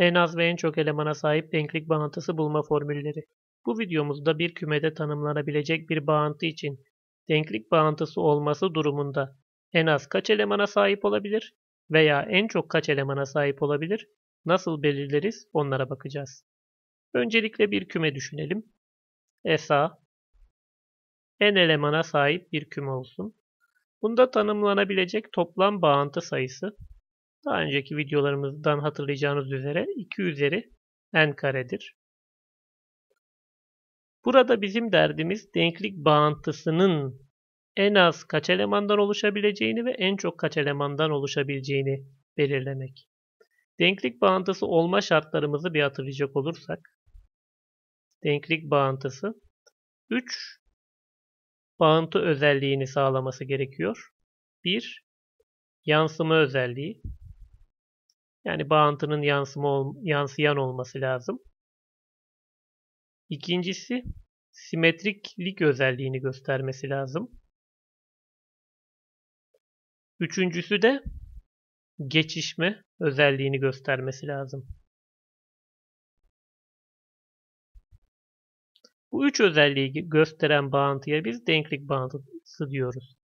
En az ve en çok elemana sahip denklik bağıntısı bulma formülleri. Bu videomuzda bir kümede tanımlanabilecek bir bağıntı için denklik bağıntısı olması durumunda en az kaç elemana sahip olabilir veya en çok kaç elemana sahip olabilir, nasıl belirleriz onlara bakacağız. Öncelikle bir küme düşünelim. SA en elemana sahip bir küme olsun. Bunda tanımlanabilecek toplam bağıntı sayısı daha önceki videolarımızdan hatırlayacağınız üzere 2 üzeri n karedir. Burada bizim derdimiz denklik bağıntısının en az kaç elemandan oluşabileceğini ve en çok kaç elemandan oluşabileceğini belirlemek. Denklik bağıntısı olma şartlarımızı bir hatırlayacak olursak. Denklik bağıntısı 3 bağıntı özelliğini sağlaması gerekiyor. 1 yansıma özelliği yani bağıntının yansıma yansıyan olması lazım. İkincisi simetriklik özelliğini göstermesi lazım. Üçüncüsü de geçişme özelliğini göstermesi lazım. Bu üç özelliği gösteren bağıntıya biz denklik bağıntısı diyoruz.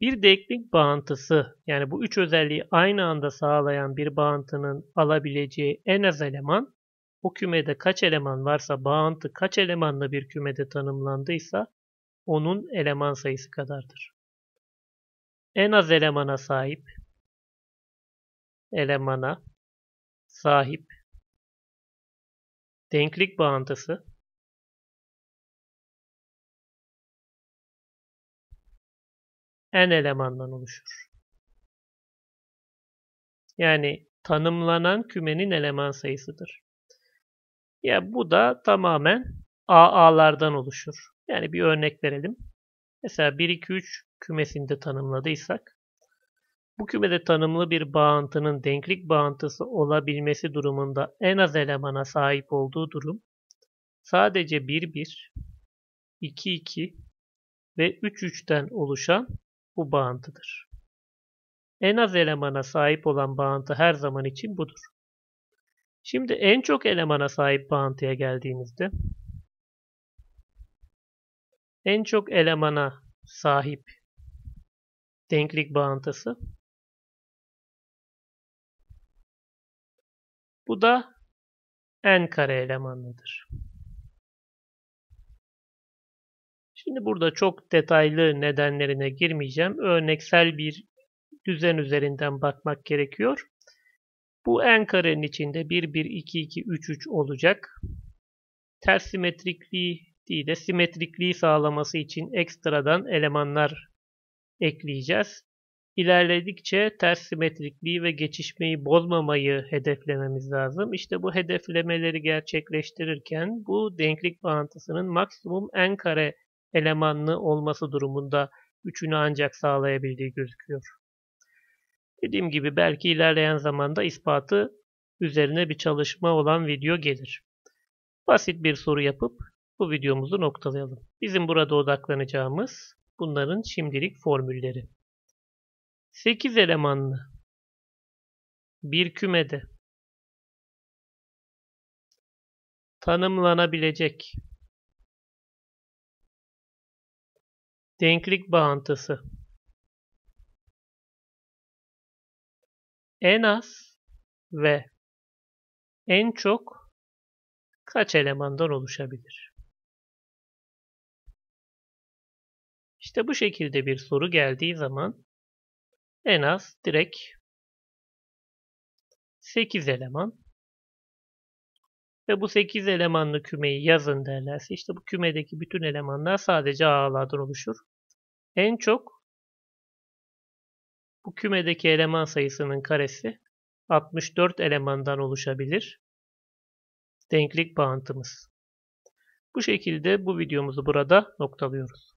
Bir denklik bağıntısı yani bu üç özelliği aynı anda sağlayan bir bağıntının alabileceği en az eleman o kümede kaç eleman varsa bağıntı kaç elemanlı bir kümede tanımlandıysa onun eleman sayısı kadardır. En az elemana sahip elemana sahip denklik bağıntısı en elemandan oluşur. Yani tanımlanan kümenin eleman sayısıdır. Ya bu da tamamen AA'lardan oluşur. Yani bir örnek verelim. Mesela 1 2 3 kümesinde tanımladıysak bu kümede tanımlı bir bağıntının denklik bağıntısı olabilmesi durumunda en az elemana sahip olduğu durum sadece 1 1 2 2 ve 3 3'ten oluşan bu bağıntıdır. En az elemana sahip olan bağıntı her zaman için budur. Şimdi en çok elemana sahip bağıntıya geldiğimizde en çok elemana sahip denklik bağıntısı bu da n kare elemanlıdır. Şimdi burada çok detaylı nedenlerine girmeyeceğim. Örneksel bir düzen üzerinden bakmak gerekiyor. Bu en karenin içinde 1, 1, 2, 2, 3, 3 olacak. Ters simetrikliği değil de simetrikliği sağlaması için ekstradan elemanlar ekleyeceğiz. İlerledikçe ters simetrikliği ve geçişmeyi bozmamayı hedeflememiz lazım. İşte bu hedeflemeleri gerçekleştirirken bu denklik bağıntısının maksimum en kare elemanlı olması durumunda üçünü ancak sağlayabildiği gözüküyor. Dediğim gibi belki ilerleyen zamanda ispatı üzerine bir çalışma olan video gelir. Basit bir soru yapıp bu videomuzu noktalayalım. Bizim burada odaklanacağımız bunların şimdilik formülleri. 8 elemanlı bir kümede tanımlanabilecek Denklik bağıntısı. En az ve en çok kaç elemandan oluşabilir? İşte bu şekilde bir soru geldiği zaman en az direkt 8 eleman ve bu 8 elemanlı kümeyi yazın derlerse işte bu kümedeki bütün elemanlar sadece ağlardan oluşur. En çok bu kümedeki eleman sayısının karesi 64 elemandan oluşabilir. Denklik bağıntımız. Bu şekilde bu videomuzu burada noktalıyoruz.